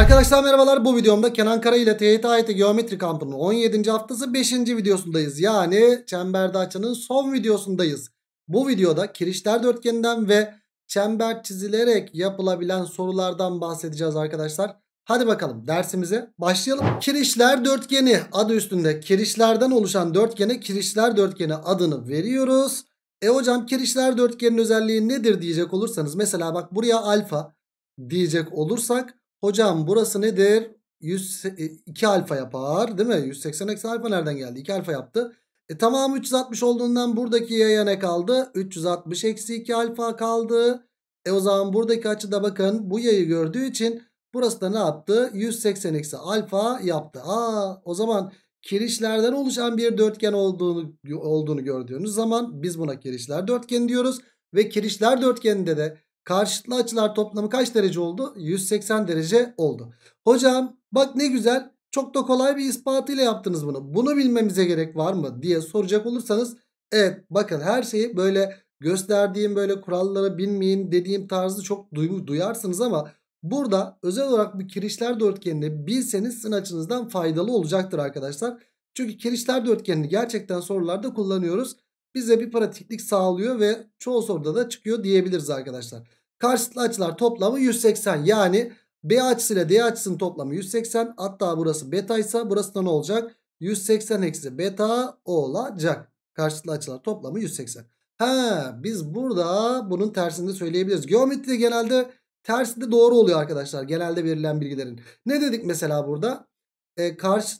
Arkadaşlar merhabalar bu videomda Kenan Kara ile TYT AYT Geometri Kampı'nın 17. haftası 5. videosundayız. Yani çemberde açanın son videosundayız. Bu videoda kirişler dörtgeninden ve çember çizilerek yapılabilen sorulardan bahsedeceğiz arkadaşlar. Hadi bakalım dersimize başlayalım. Kirişler dörtgeni adı üstünde kirişlerden oluşan dörtgene kirişler dörtgeni adını veriyoruz. E hocam kirişler dörtgenin özelliği nedir diyecek olursanız mesela bak buraya alfa diyecek olursak Hocam burası nedir? 100, 2 e, alfa yapar değil mi? 180 eksi alfa nereden geldi? 2 alfa yaptı. E tamam 360 olduğundan buradaki y'ye ne kaldı? 360 eksi 2 alfa kaldı. E o zaman buradaki açıda bakın bu yayı gördüğü için burası da ne yaptı? 180 eksi alfa yaptı. Aa o zaman kirişlerden oluşan bir dörtgen olduğunu, olduğunu gördüğünüz zaman biz buna kirişler dörtgeni diyoruz. Ve kirişler dörtgeninde de Karşıtlı açılar toplamı kaç derece oldu? 180 derece oldu. Hocam bak ne güzel çok da kolay bir ispatıyla yaptınız bunu. Bunu bilmemize gerek var mı diye soracak olursanız evet bakın her şeyi böyle gösterdiğim böyle kurallara binmeyin dediğim tarzı çok duy duyarsınız ama burada özel olarak bir kirişler dörtgenini bilseniz sizin açınızdan faydalı olacaktır arkadaşlar. Çünkü kirişler dörtgenini gerçekten sorularda kullanıyoruz bize bir pratiklik sağlıyor ve çoğu soruda da çıkıyor diyebiliriz arkadaşlar. Karşıtlı açılar toplamı 180 yani B açısıyla D açısının toplamı 180 hatta burası beta ise burası da ne olacak? 180 eksi beta olacak. Karşıtlı açılar toplamı 180. Ha biz burada bunun tersini de söyleyebiliriz. Geometride genelde tersinde doğru oluyor arkadaşlar. Genelde verilen bilgilerin. Ne dedik mesela burada? E, karşı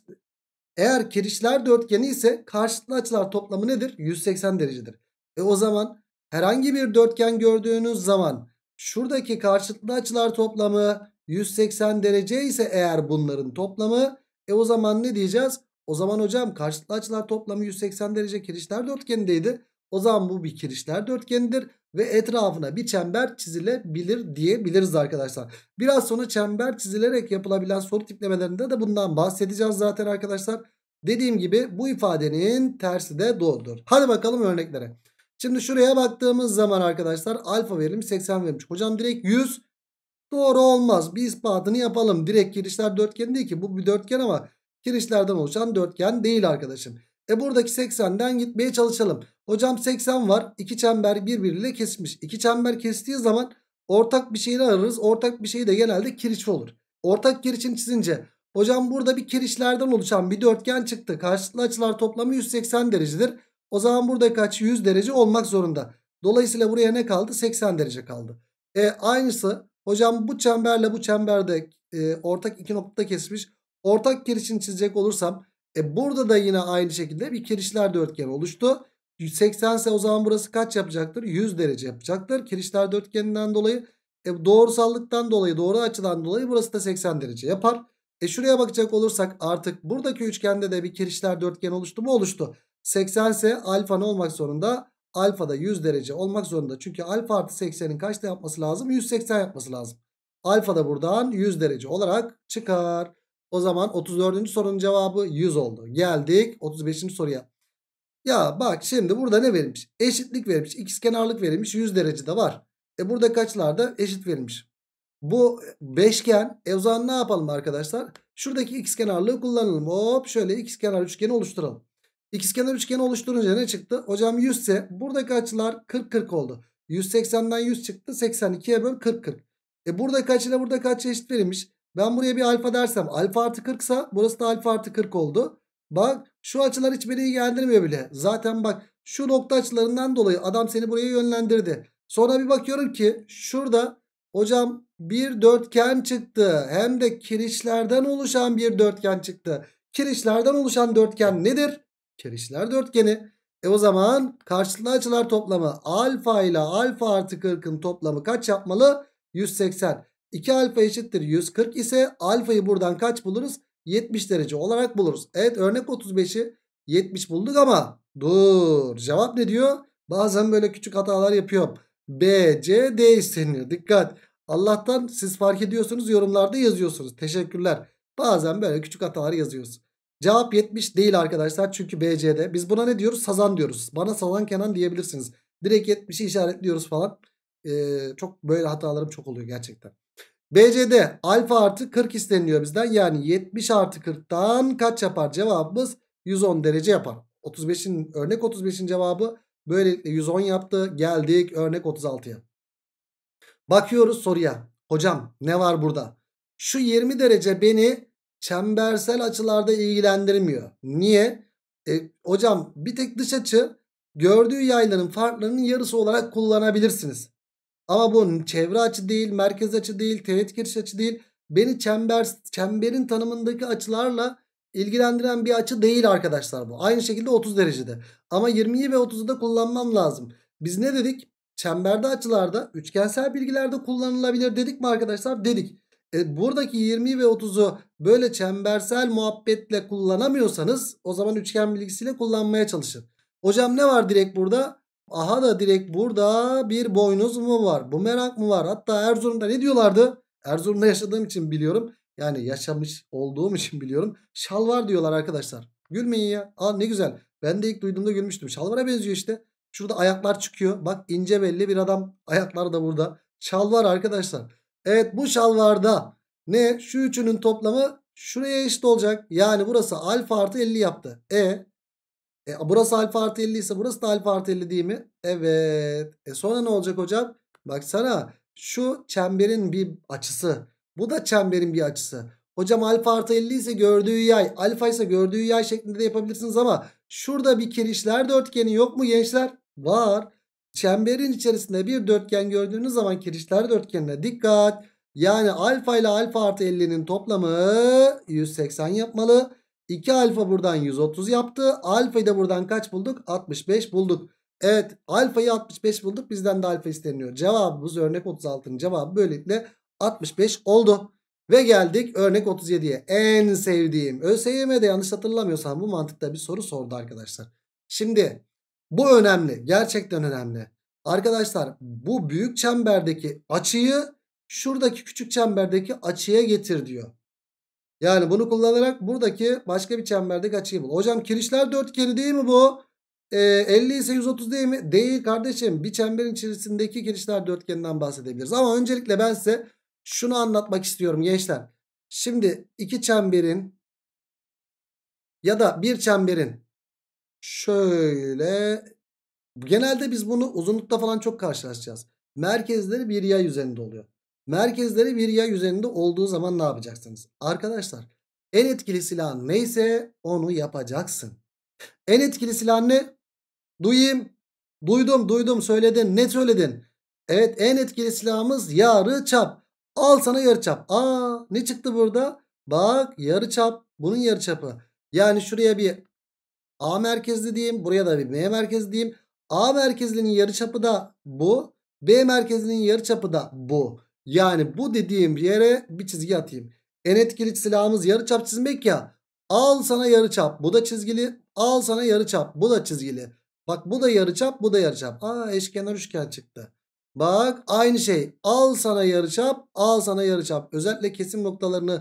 eğer kirişler dörtgeni ise karşılıklı açılar toplamı nedir? 180 derecedir. E o zaman herhangi bir dörtgen gördüğünüz zaman şuradaki karşılıklı açılar toplamı 180 derece ise eğer bunların toplamı e o zaman ne diyeceğiz? O zaman hocam karşılıklı açılar toplamı 180 derece kirişler dörtgenindeydi. O zaman bu bir kirişler dörtgenidir ve etrafına bir çember çizilebilir diyebiliriz arkadaşlar. Biraz sonra çember çizilerek yapılabilen soru tiplemelerinde de bundan bahsedeceğiz zaten arkadaşlar. Dediğim gibi bu ifadenin tersi de doğrudur. Hadi bakalım örneklere. Şimdi şuraya baktığımız zaman arkadaşlar alfa verilmiş 80 verilmiş. Hocam direkt 100 doğru olmaz. Bir ispatını yapalım. Direkt girişler dörtgen değil ki bu bir dörtgen ama girişlerden oluşan dörtgen değil arkadaşım. E buradaki 80'den gitmeye çalışalım. Hocam 80 var. İki çember birbiriyle kesmiş. İki çember kestiği zaman ortak bir şeyi ararız. Ortak bir şey de genelde kiriç olur. Ortak kiriçin çizince hocam burada bir kiriçlerden oluşan bir dörtgen çıktı. Karşılıklı açılar toplamı 180 derecedir. O zaman burada kaç? 100 derece olmak zorunda. Dolayısıyla buraya ne kaldı? 80 derece kaldı. E aynısı hocam bu çemberle bu çemberde e, ortak iki noktada kesmiş. Ortak kiriçini çizecek olursam e burada da yine aynı şekilde bir kirişler dörtgen oluştu. 180 ise o zaman burası kaç yapacaktır? 100 derece yapacaktır. Kirişler dörtgeninden dolayı e doğrusallıktan dolayı doğru açıdan dolayı burası da 80 derece yapar. E şuraya bakacak olursak artık buradaki üçgende de bir kirişler dörtgen oluştu mu? Oluştu. 80 ise alfa ne olmak zorunda? Alfa da 100 derece olmak zorunda. Çünkü alfa artı 80'in kaçta yapması lazım? 180 yapması lazım. Alfa da buradan 100 derece olarak çıkar. O zaman 34. sorunun cevabı 100 oldu. Geldik 35. soruya. Ya bak şimdi burada ne verilmiş? Eşitlik verilmiş. X kenarlık verilmiş. 100 derece de var. E burada kaçlarda eşit verilmiş? Bu beşgen. E o zaman ne yapalım arkadaşlar? Şuradaki x kenarlığı kullanalım. Hop şöyle x kenar üçgeni oluşturalım. X kenar üçgeni oluşturunca ne çıktı? Hocam 100 ise burada açılar 40-40 oldu. 180'den 100 çıktı. 82'ye böl 40-40. E burada kaç ile burada kaç eşit verilmiş? Ben buraya bir alfa dersem alfa artı 40 ise burası da alfa artı 40 oldu. Bak şu açılar hiç beni ilgilendirmiyor bile. Zaten bak şu nokta açılarından dolayı adam seni buraya yönlendirdi. Sonra bir bakıyorum ki şurada hocam bir dörtgen çıktı. Hem de kirişlerden oluşan bir dörtgen çıktı. Kirişlerden oluşan dörtgen nedir? Kirişler dörtgeni. E o zaman karşılıklı açılar toplamı alfa ile alfa artı 40'ın toplamı kaç yapmalı? 180. 2 alfa eşittir 140 ise alfayı buradan kaç buluruz? 70 derece olarak buluruz. Evet örnek 35'i 70 bulduk ama dur cevap ne diyor? Bazen böyle küçük hatalar yapıyorum. B, C, D isteniyor. Dikkat. Allah'tan siz fark ediyorsunuz yorumlarda yazıyorsunuz. Teşekkürler. Bazen böyle küçük hatalar yazıyoruz. Cevap 70 değil arkadaşlar çünkü BC'de. Biz buna ne diyoruz? Sazan diyoruz. Bana Sazan Kenan diyebilirsiniz. Direkt 70'i işaretliyoruz falan. Ee, çok böyle hatalarım çok oluyor gerçekten. BC'de alfa artı 40 isteniliyor bizden. Yani 70 artı 40'tan kaç yapar cevabımız? 110 derece yapar. 35'in örnek 35'in cevabı böylelikle 110 yaptı. Geldik örnek 36'ya. Bakıyoruz soruya. Hocam ne var burada? Şu 20 derece beni çembersel açılarda ilgilendirmiyor. Niye? E, hocam bir tek dış açı gördüğü yayların farklarının yarısı olarak kullanabilirsiniz. Ama bu çevre açı değil, merkez açı değil, teğet giriş açı değil. Beni çember, çemberin tanımındaki açılarla ilgilendiren bir açı değil arkadaşlar bu. Aynı şekilde 30 derecede. Ama 20'yi ve 30'u da kullanmam lazım. Biz ne dedik? Çemberde açılarda üçgensel bilgilerde kullanılabilir dedik mi arkadaşlar? Dedik. E, buradaki 20'yi ve 30'u böyle çembersel muhabbetle kullanamıyorsanız o zaman üçgen bilgisiyle kullanmaya çalışın. Hocam ne var direkt burada? Aha da direkt burada bir boynuz mu var? Bu merak mı var? Hatta Erzurum'da ne diyorlardı? Erzurum'da yaşadığım için biliyorum. Yani yaşamış olduğum için biliyorum. Şal var diyorlar arkadaşlar. Gülmeyin ya. Aa ne güzel. Ben de ilk duyduğumda gülmüştüm. Şalvara benziyor işte. Şurada ayaklar çıkıyor. Bak ince belli bir adam. Ayakları da burada. Şalvar arkadaşlar. Evet bu şalvarda ne? Şu üçünün toplamı şuraya eşit olacak. Yani burası alfa artı 50 yaptı. E e, burası alfa artı 50 ise burası da alfa artı 50 değil mi? Evet. E sonra ne olacak hocam? Baksana şu çemberin bir açısı. Bu da çemberin bir açısı. Hocam alfa artı 50 ise gördüğü yay. Alfa ise gördüğü yay şeklinde de yapabilirsiniz ama şurada bir kirişler dörtgeni yok mu gençler? Var. Çemberin içerisinde bir dörtgen gördüğünüz zaman kirişler dörtgenine dikkat. Yani alfa ile alfa artı 50'nin toplamı 180 yapmalı. 2 alfa buradan 130 yaptı. Alfayı da buradan kaç bulduk? 65 bulduk. Evet alfayı 65 bulduk. Bizden de alfa isteniyor. Cevabımız örnek 36'ın cevabı böylelikle 65 oldu. Ve geldik örnek 37'ye. En sevdiğim ÖSYM'de yanlış hatırlamıyorsam bu mantıkta bir soru sordu arkadaşlar. Şimdi bu önemli. Gerçekten önemli. Arkadaşlar bu büyük çemberdeki açıyı şuradaki küçük çemberdeki açıya getir diyor. Yani bunu kullanarak buradaki başka bir çemberdeki açıyı bul. Hocam kirişler dörtgeni değil mi bu? E, ee, 50 ise 130 değil mi? Değil kardeşim. Bir çemberin içerisindeki kirişler dörtgeninden bahsedebiliriz. Ama öncelikle ben size şunu anlatmak istiyorum gençler. Şimdi iki çemberin ya da bir çemberin şöyle genelde biz bunu uzunlukta falan çok karşılaşacağız. Merkezleri bir yay üzerinde oluyor. Merkezleri bir yay üzerinde olduğu zaman ne yapacaksınız? Arkadaşlar en etkili silah neyse onu yapacaksın. En etkili silah ne? Duyayım. Duydum duydum söyledin. Ne söyledin? Evet en etkili silahımız yarı çap. Al sana yarı çap. Aa ne çıktı burada? Bak yarı çap. Bunun yarı çapı. Yani şuraya bir A merkezli diyeyim. Buraya da bir B merkezli diyeyim. A merkezlinin yarı çapı da bu. B merkezinin yarı çapı da bu. Yani bu dediğim yere bir çizgi atayım. En etkili silahımız çap çizmek ya. Al sana yarı çap, Bu da çizgili. Al sana yarı çap, Bu da çizgili. Bak bu da yarı çap, bu da yarı çap. Aa eşkenar üçgen çıktı. Bak aynı şey. Al sana yarı çap, al sana yarı çap. Özellikle kesim noktalarını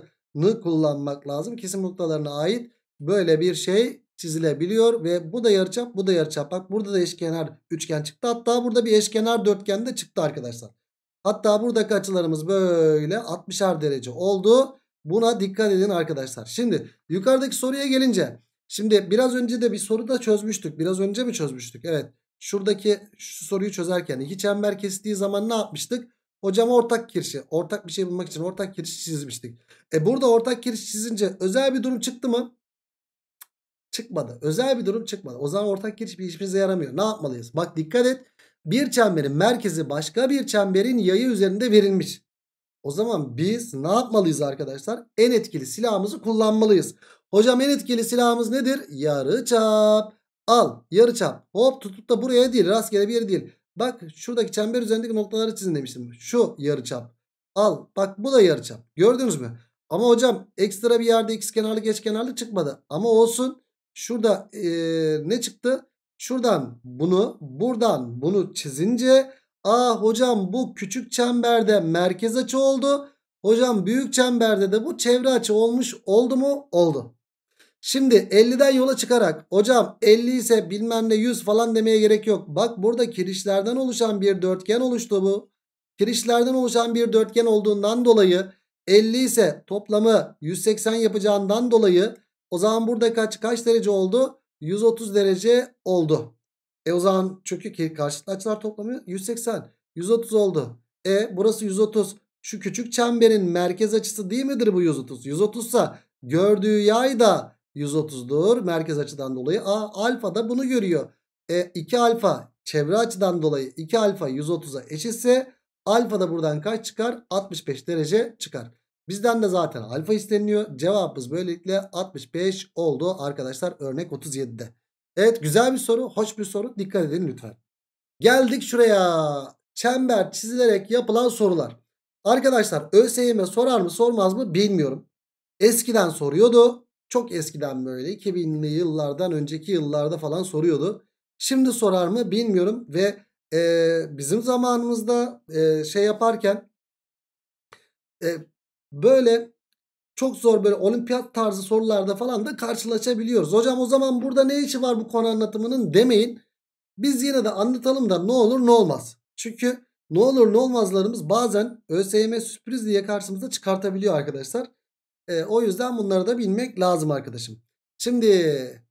kullanmak lazım. Kesim noktalarına ait böyle bir şey çizilebiliyor ve bu da yarı çap, bu da yarı çap. Bak burada da eşkenar üçgen çıktı. Hatta burada bir eşkenar dörtgen de çıktı arkadaşlar. Hatta buradaki açılarımız böyle 60'ar derece oldu. Buna dikkat edin arkadaşlar. Şimdi yukarıdaki soruya gelince. Şimdi biraz önce de bir soru da çözmüştük. Biraz önce mi çözmüştük? Evet. Şuradaki şu soruyu çözerken iki çember kestiği zaman ne yapmıştık? Hocam ortak kirişi. Ortak bir şey bulmak için ortak kirişi çizmiştik. E burada ortak kiriş çizince özel bir durum çıktı mı? Çıkmadı. Özel bir durum çıkmadı. O zaman ortak kiriş bir işimize yaramıyor. Ne yapmalıyız? Bak dikkat et bir çemberin merkezi başka bir çemberin yayı üzerinde verilmiş. O zaman biz ne yapmalıyız arkadaşlar? En etkili silahımızı kullanmalıyız. Hocam en etkili silahımız nedir? Yarı çap Al yarı çap Hop tutup da buraya değil rastgele bir yere değil. Bak şuradaki çember üzerindeki noktaları çizin demiştim. Şu yarı çap Al bak bu da yarı çap. Gördünüz mü? Ama hocam ekstra bir yerde x kenarlı geç kenarlı çıkmadı. Ama olsun şurada ee, ne çıktı? Şuradan bunu buradan bunu çizince aa hocam bu küçük çemberde merkez açı oldu. Hocam büyük çemberde de bu çevre açı olmuş oldu mu? Oldu. Şimdi 50'den yola çıkarak hocam 50 ise bilmem ne 100 falan demeye gerek yok. Bak burada kirişlerden oluşan bir dörtgen oluştu bu. Kirişlerden oluşan bir dörtgen olduğundan dolayı 50 ise toplamı 180 yapacağından dolayı o zaman burada kaç kaç derece oldu? 130 derece oldu. E o zaman çünkü ki karşılıklı açılar toplamı 180. 130 oldu. E burası 130. Şu küçük çemberin merkez açısı değil midir bu 130? 130 ise gördüğü yay da 130'dur. Merkez açıdan dolayı A alfa da bunu görüyor. E 2 alfa çevre açıdan dolayı 2 alfa 130'a eşitse alfa da buradan kaç çıkar? 65 derece çıkar. Bizden de zaten alfa isteniliyor. Cevabımız böylelikle 65 oldu arkadaşlar örnek 37'de. Evet güzel bir soru, hoş bir soru. Dikkat edin lütfen. Geldik şuraya. Çember çizilerek yapılan sorular. Arkadaşlar ÖSYM sorar mı sormaz mı bilmiyorum. Eskiden soruyordu. Çok eskiden böyle 2000'li yıllardan önceki yıllarda falan soruyordu. Şimdi sorar mı bilmiyorum ve e, bizim zamanımızda e, şey yaparken e, böyle çok zor böyle olimpiyat tarzı sorularda falan da karşılaşabiliyoruz. Hocam o zaman burada ne işi var bu konu anlatımının demeyin. Biz yine de anlatalım da ne olur ne olmaz. Çünkü ne olur ne olmazlarımız bazen ÖSYM sürpriz diye karşımıza çıkartabiliyor arkadaşlar. E, o yüzden bunları da bilmek lazım arkadaşım. Şimdi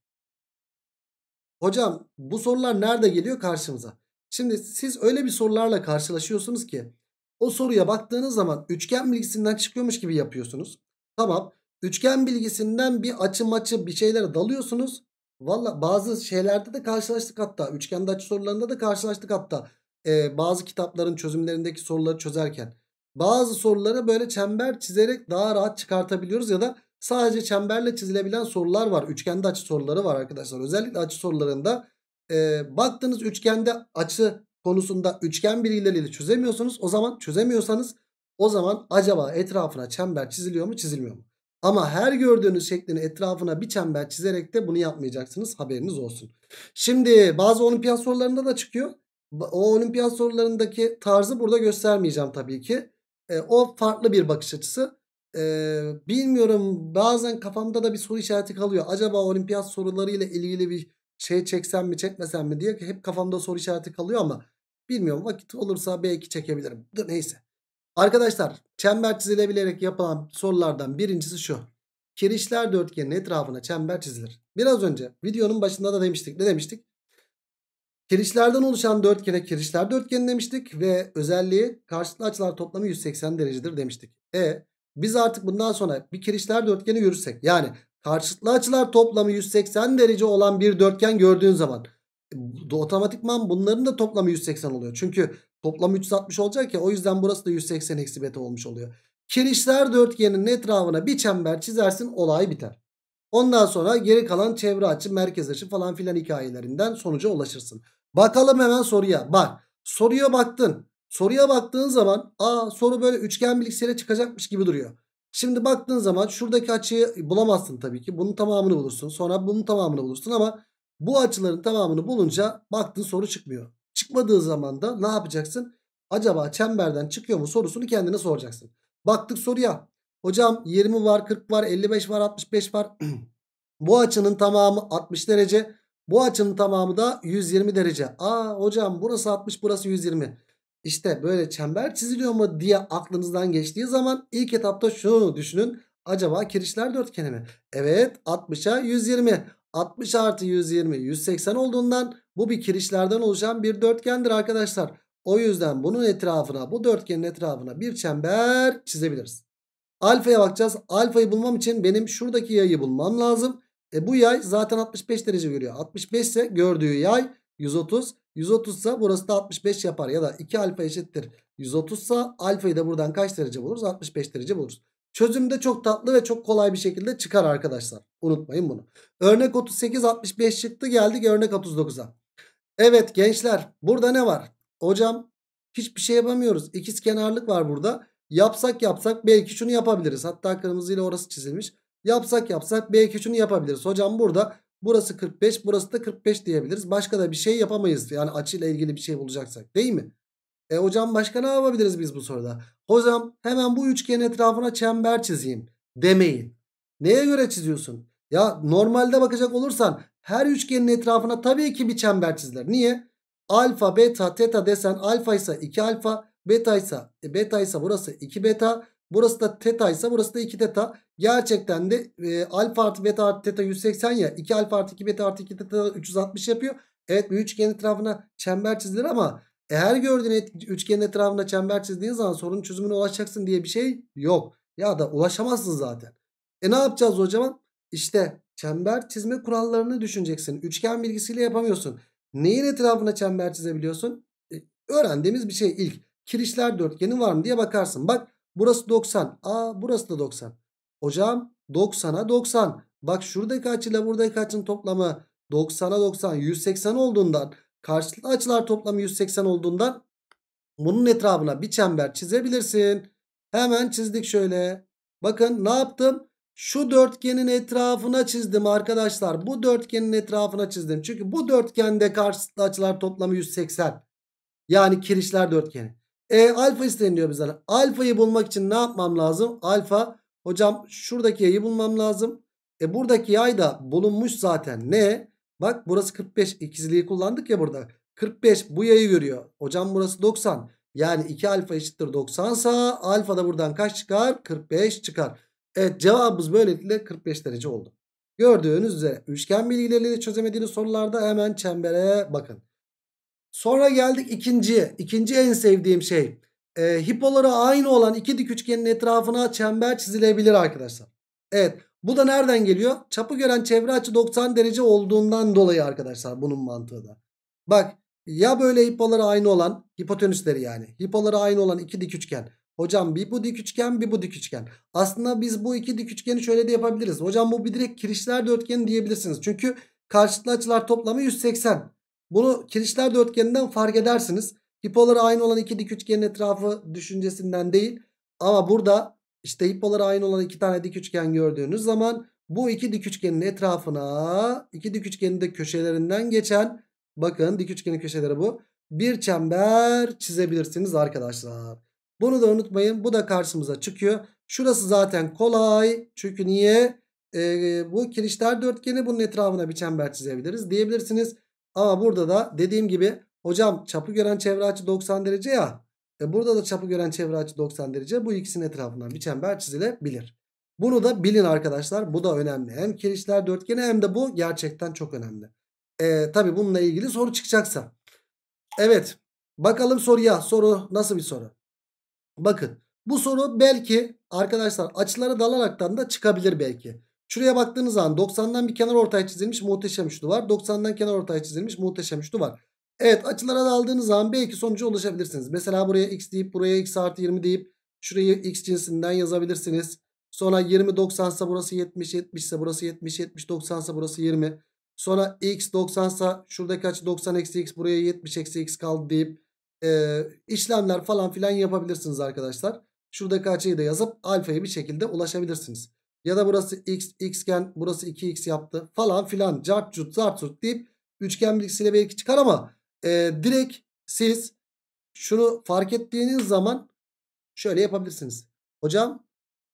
hocam bu sorular nerede geliyor karşımıza? Şimdi siz öyle bir sorularla karşılaşıyorsunuz ki o soruya baktığınız zaman üçgen bilgisinden çıkıyormuş gibi yapıyorsunuz. Tamam. Üçgen bilgisinden bir açı maçı bir şeylere dalıyorsunuz. Valla bazı şeylerde de karşılaştık hatta. Üçgende açı sorularında da karşılaştık hatta. Ee, bazı kitapların çözümlerindeki soruları çözerken. Bazı sorulara böyle çember çizerek daha rahat çıkartabiliyoruz ya da sadece çemberle çizilebilen sorular var. Üçgende açı soruları var arkadaşlar. Özellikle açı sorularında e, baktınız üçgende açı konusunda üçgen bir bilgileriyle çözemiyorsunuz. O zaman çözemiyorsanız o zaman acaba etrafına çember çiziliyor mu çizilmiyor mu? Ama her gördüğünüz şeklini etrafına bir çember çizerek de bunu yapmayacaksınız. Haberiniz olsun. Şimdi bazı olimpiyat sorularında da çıkıyor. O olimpiyat sorularındaki tarzı burada göstermeyeceğim tabii ki. E, o farklı bir bakış açısı. E, bilmiyorum bazen kafamda da bir soru işareti kalıyor. Acaba olimpiyat sorularıyla ilgili bir şey çeksem mi çekmesem mi diye hep kafamda soru işareti kalıyor ama bilmiyorum vakit olursa belki çekebilirim. Da neyse. Arkadaşlar çember çizilebilerek yapılan sorulardan birincisi şu. Kirişler dörtgenin etrafına çember çizilir. Biraz önce videonun başında da demiştik. Ne demiştik? Kirişlerden oluşan dörtgene kirişler dörtgeni demiştik ve özelliği karşılıklı açılar toplamı 180 derecedir demiştik. E biz artık bundan sonra bir kirişler dörtgeni görürsek yani karşıtlı açılar toplamı 180 derece olan bir dörtgen gördüğün zaman otomatikman bunların da toplamı 180 oluyor. Çünkü toplam 360 olacak ya o yüzden burası da 180 eksi beta olmuş oluyor. Kirişler dörtgenin etrafına bir çember çizersin olay biter. Ondan sonra geri kalan çevre açı, merkez açı falan filan hikayelerinden sonuca ulaşırsın. Bakalım hemen soruya. Bak soruya baktın. Soruya baktığın zaman aa soru böyle üçgen bilgisayara çıkacakmış gibi duruyor. Şimdi baktığın zaman şuradaki açıyı bulamazsın tabii ki. Bunun tamamını bulursun. Sonra bunun tamamını bulursun ama bu açıların tamamını bulunca baktığın soru çıkmıyor. Çıkmadığı zaman da ne yapacaksın? Acaba çemberden çıkıyor mu sorusunu kendine soracaksın. Baktık soruya. Hocam 20 var, 40 var, 55 var, 65 var. bu açının tamamı 60 derece. Bu açının tamamı da 120 derece. Aa hocam burası 60 burası 120. İşte böyle çember çiziliyor mu diye aklınızdan geçtiği zaman ilk etapta şunu düşünün. Acaba kirişler dörtgeni mi? Evet 60'a 120. 60 artı 120 180 olduğundan bu bir kirişlerden oluşan bir dörtgendir arkadaşlar. O yüzden bunun etrafına bu dörtgenin etrafına bir çember çizebiliriz. Alfaya bakacağız. Alfayı bulmam için benim şuradaki yayı bulmam lazım. E bu yay zaten 65 derece görüyor. 65 ise gördüğü yay 130. 130 ise burası da 65 yapar. Ya da 2 alfa eşittir 130 ise alfayı da buradan kaç derece buluruz? 65 derece buluruz. Çözüm de çok tatlı ve çok kolay bir şekilde çıkar arkadaşlar. Unutmayın bunu. Örnek 38 65 çıktı geldik örnek 39'a. Evet gençler burada ne var? Hocam hiçbir şey yapamıyoruz. İkiz kenarlık var burada. Yapsak yapsak belki şunu yapabiliriz. Hatta kırmızıyla orası çizilmiş. Yapsak yapsak belki şunu yapabiliriz. Hocam burada Burası 45 burası da 45 diyebiliriz. Başka da bir şey yapamayız. Yani açıyla ilgili bir şey bulacaksak değil mi? E hocam başka ne yapabiliriz biz bu soruda? Hocam hemen bu üçgenin etrafına çember çizeyim demeyin. Neye göre çiziyorsun? Ya normalde bakacak olursan her üçgenin etrafına tabii ki bir çember çizilir. Niye? Alfa, beta, teta desen alfa ise 2 alfa, beta ise e, beta ise burası 2 beta. Burası da teta ise burası da 2 teta. Gerçekten de e, alfa artı beta artı teta 180 ya. 2 alfa artı 2 beta artı 2 teta 360 yapıyor. Evet bir üçgen etrafına çember çizilir ama eğer gördüğün et, üçgenin etrafına çember çizdiğin zaman sorunun çözümüne ulaşacaksın diye bir şey yok. Ya da ulaşamazsın zaten. E ne yapacağız o zaman? İşte çember çizme kurallarını düşüneceksin. Üçgen bilgisiyle yapamıyorsun. Neyin etrafına çember çizebiliyorsun? E, öğrendiğimiz bir şey ilk. Kirişler dörtgeni var mı diye bakarsın. Bak Burası 90. Aa burası da 90. Hocam 90'a 90. Bak şuradaki açıyla buradaki açının toplamı 90'a 90 180 olduğundan karşılıklı açılar toplamı 180 olduğundan bunun etrafına bir çember çizebilirsin. Hemen çizdik şöyle. Bakın ne yaptım? Şu dörtgenin etrafına çizdim arkadaşlar. Bu dörtgenin etrafına çizdim. Çünkü bu dörtgende karşılıklı açılar toplamı 180. Yani kirişler dörtgeni. E alfa isteniliyor bizden. Alfayı bulmak için ne yapmam lazım? Alfa hocam şuradaki yayı bulmam lazım. E buradaki yay da bulunmuş zaten. Ne? Bak burası 45 ikizliği kullandık ya burada. 45 bu yayı görüyor. Hocam burası 90. Yani 2 alfa eşittir 90 sa alfa da buradan kaç çıkar? 45 çıkar. Evet cevabımız böylelikle 45 derece oldu. Gördüğünüz üzere üçgen bilgileriyle çözemediğiniz sorularda hemen çembere bakın. Sonra geldik ikinci, İkinci en sevdiğim şey. E, hipoları aynı olan iki dik üçgenin etrafına çember çizilebilir arkadaşlar. Evet. Bu da nereden geliyor? Çapı gören çevre açı 90 derece olduğundan dolayı arkadaşlar bunun mantığı da. Bak ya böyle hipoları aynı olan hipotenüsleri yani. Hipoları aynı olan iki dik üçgen. Hocam bir bu dik üçgen bir bu dik üçgen. Aslında biz bu iki dik üçgeni şöyle de yapabiliriz. Hocam bu bir direkt kirişler dörtgeni diyebilirsiniz. Çünkü karşılıklı açılar toplamı 180. Bunu kirişler dörtgeninden fark edersiniz. Hipoları aynı olan iki dik üçgenin etrafı düşüncesinden değil. Ama burada işte hipoları aynı olan iki tane dik üçgen gördüğünüz zaman bu iki dik üçgenin etrafına iki dik üçgenin de köşelerinden geçen bakın dik üçgenin köşeleri bu. Bir çember çizebilirsiniz arkadaşlar. Bunu da unutmayın. Bu da karşımıza çıkıyor. Şurası zaten kolay. Çünkü niye? Ee, bu kirişler dörtgeni bunun etrafına bir çember çizebiliriz diyebilirsiniz. Ama burada da dediğim gibi hocam çapı gören çevre açı 90 derece ya. E burada da çapı gören çevre açı 90 derece. Bu ikisinin etrafından bir çember çizilebilir. Bunu da bilin arkadaşlar. Bu da önemli. Hem kirişler dörtgeni hem de bu gerçekten çok önemli. E, tabii bununla ilgili soru çıkacaksa. Evet. Bakalım soruya. Soru nasıl bir soru? Bakın. Bu soru belki arkadaşlar açıları dalaraktan da çıkabilir belki. Şuraya baktığınız zaman 90'dan bir kenar ortay çizilmiş muhteşem şutu var. 90'dan kenar ortay çizilmiş muhteşem şutu var. Evet açılara da aldığınız zaman belki sonuca ulaşabilirsiniz. Mesela buraya x deyip buraya x artı 20 deyip şurayı x cinsinden yazabilirsiniz. Sonra 20 90 ise burası 70 70 ise burası 70 70 90 ise burası 20. Sonra x 90 ise şuradaki açı 90 eksi x buraya 70 eksi x kaldı deyip e, işlemler falan filan yapabilirsiniz arkadaşlar. Şuradaki açıyı da yazıp alfaya bir şekilde ulaşabilirsiniz. Ya da burası x, xken burası 2x yaptı falan filan. Cart cut zart cut deyip üçgen bilgisiyle belki çıkar ama e, direkt siz şunu fark ettiğiniz zaman şöyle yapabilirsiniz. Hocam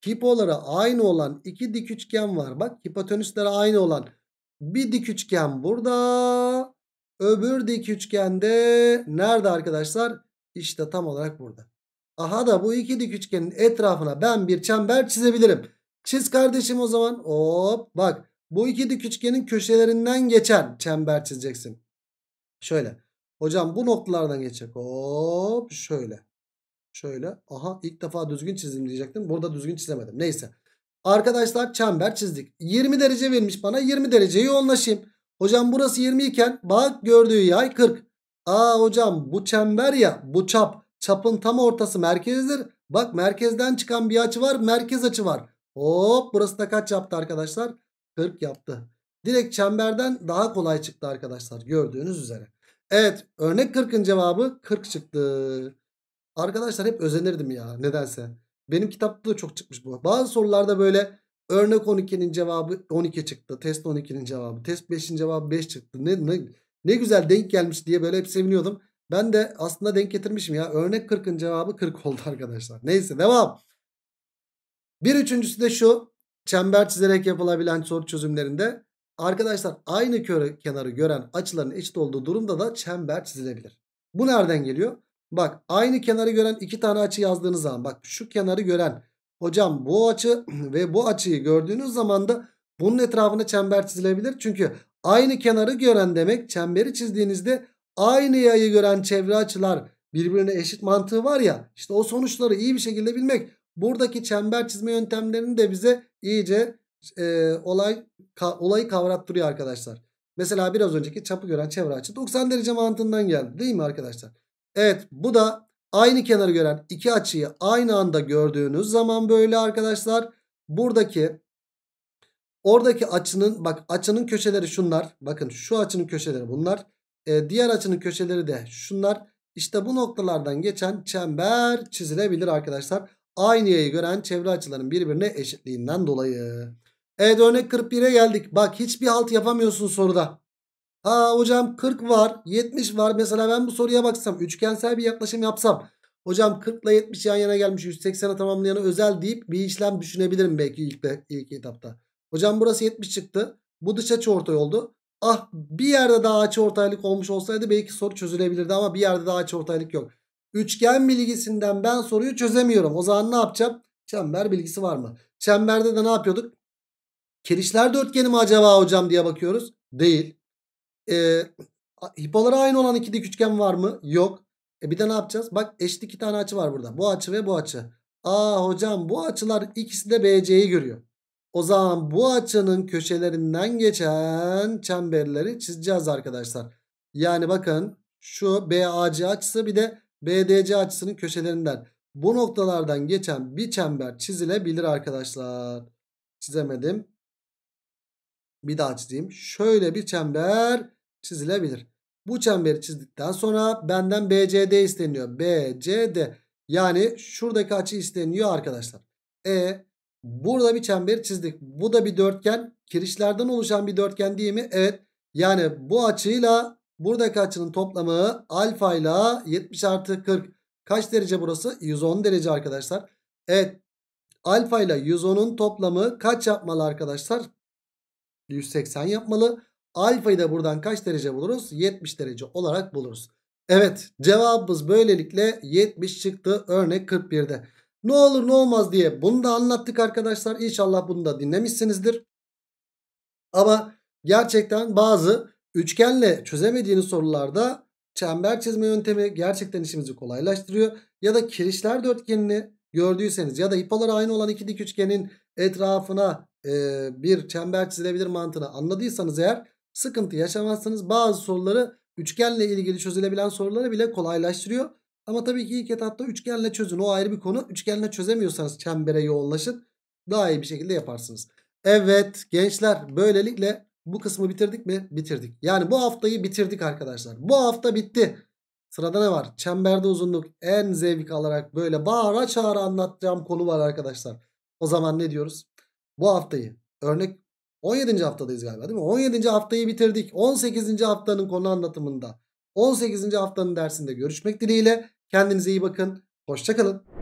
hipolara aynı olan iki dik üçgen var. Bak hipotenüslere aynı olan bir dik üçgen burada. Öbür dik üçgende nerede arkadaşlar? İşte tam olarak burada. Aha da bu iki dik üçgenin etrafına ben bir çember çizebilirim. Çiz kardeşim o zaman. Hop bak bu iki dik üçgenin köşelerinden geçen çember çizeceksin. Şöyle. Hocam bu noktalardan geçecek. Hop şöyle. Şöyle. Aha ilk defa düzgün çizdim diyecektim. Burada düzgün çizemedim. Neyse. Arkadaşlar çember çizdik. 20 derece vermiş bana. 20 dereceyi yoğunlaşayım. Hocam burası 20 iken bak gördüğü yay 40. Aa hocam bu çember ya bu çap. Çapın tam ortası merkezdir. Bak merkezden çıkan bir açı var merkez açı var. Hop burası da kaç yaptı arkadaşlar? 40 yaptı. Direkt çemberden daha kolay çıktı arkadaşlar gördüğünüz üzere. Evet örnek 40'ın cevabı 40 çıktı. Arkadaşlar hep özenirdim ya nedense. Benim kitapta da çok çıkmış bu. Bazı sorularda böyle örnek 12'nin cevabı 12 çıktı. Test 12'nin cevabı. Test 5'in cevabı 5 çıktı. Ne, ne, ne güzel denk gelmiş diye böyle hep seviniyordum. Ben de aslında denk getirmişim ya. Örnek 40'ın cevabı 40 oldu arkadaşlar. Neyse devam. Bir üçüncüsü de şu. Çember çizerek yapılabilen soru çözümlerinde arkadaşlar aynı köre, kenarı gören açıların eşit olduğu durumda da çember çizilebilir. Bu nereden geliyor? Bak aynı kenarı gören iki tane açı yazdığınız zaman bak şu kenarı gören hocam bu açı ve bu açıyı gördüğünüz zaman da bunun etrafına çember çizilebilir. Çünkü aynı kenarı gören demek çemberi çizdiğinizde aynı yayı gören çevre açılar birbirine eşit mantığı var ya işte o sonuçları iyi bir şekilde bilmek Buradaki çember çizme yöntemlerini de bize iyice e, olay ka, olayı kavrattırıyor arkadaşlar. Mesela biraz önceki çapı gören çevre açı 90 derece mantığından geldi değil mi arkadaşlar? Evet bu da aynı kenarı gören iki açıyı aynı anda gördüğünüz zaman böyle arkadaşlar. Buradaki oradaki açının bak açının köşeleri şunlar. Bakın şu açının köşeleri bunlar. E, diğer açının köşeleri de şunlar. İşte bu noktalardan geçen çember çizilebilir arkadaşlar. Aynı yayı gören çevre açıların birbirine eşitliğinden dolayı. Evet örnek 41'e geldik. Bak hiçbir halt yapamıyorsun soruda. Aa hocam 40 var 70 var. Mesela ben bu soruya baksam üçgensel bir yaklaşım yapsam. Hocam 40 ile 70 yan yana gelmiş 180'e tamamlayana özel deyip bir işlem düşünebilirim belki ilk, de, ilk etapta. Hocam burası 70 çıktı. Bu dış açı ortay oldu. Ah bir yerde daha açı ortaylık olmuş olsaydı belki soru çözülebilirdi ama bir yerde daha açı ortaylık yok. Üçgen bilgisinden ben soruyu çözemiyorum. O zaman ne yapacağım? Çember bilgisi var mı? Çemberde de ne yapıyorduk? Kirişler dörtgeni mi acaba hocam diye bakıyoruz. Değil. Ee, hipoları aynı olan iki dik üçgen var mı? Yok. E bir de ne yapacağız? Bak eşit iki tane açı var burada. Bu açı ve bu açı. Aa hocam bu açılar ikisi de BC'yi görüyor. O zaman bu açının köşelerinden geçen çemberleri çizeceğiz arkadaşlar. Yani bakın şu BAC açısı bir de BDC açısının köşelerinden bu noktalardan geçen bir çember çizilebilir arkadaşlar. Çizemedim. Bir daha çizeyim. Şöyle bir çember çizilebilir. Bu çemberi çizdikten sonra benden BCD isteniyor. BCD yani şuradaki açı isteniyor arkadaşlar. E burada bir çember çizdik. Bu da bir dörtgen. Kirişlerden oluşan bir dörtgen değil mi? Evet. Yani bu açıyla Buradaki açının toplamı alfa ile 70 artı 40. Kaç derece burası? 110 derece arkadaşlar. Evet. Alfa ile 110'un toplamı kaç yapmalı arkadaşlar? 180 yapmalı. Alfa'yı da buradan kaç derece buluruz? 70 derece olarak buluruz. Evet cevabımız böylelikle 70 çıktı örnek 41'de. Ne olur ne olmaz diye bunu da anlattık arkadaşlar. İnşallah bunu da dinlemişsinizdir. Ama gerçekten bazı Üçgenle çözemediğiniz sorularda çember çizme yöntemi gerçekten işimizi kolaylaştırıyor. Ya da kirişler dörtgenini gördüyseniz ya da ipaları aynı olan iki dik üçgenin etrafına e, bir çember çizilebilir mantığını anladıysanız eğer sıkıntı yaşamazsınız. Bazı soruları üçgenle ilgili çözülebilen soruları bile kolaylaştırıyor. Ama tabii ki ilk etapta üçgenle çözün. O ayrı bir konu. Üçgenle çözemiyorsanız çembere yoğunlaşın. Daha iyi bir şekilde yaparsınız. Evet gençler böylelikle bu kısmı bitirdik mi? Bitirdik. Yani bu haftayı bitirdik arkadaşlar. Bu hafta bitti. Sırada ne var? Çemberde uzunluk en zevk alarak böyle bağıra çağıra anlatacağım konu var arkadaşlar. O zaman ne diyoruz? Bu haftayı örnek 17. haftadayız galiba değil mi? 17. haftayı bitirdik. 18. haftanın konu anlatımında 18. haftanın dersinde görüşmek dileğiyle. Kendinize iyi bakın. Hoşçakalın.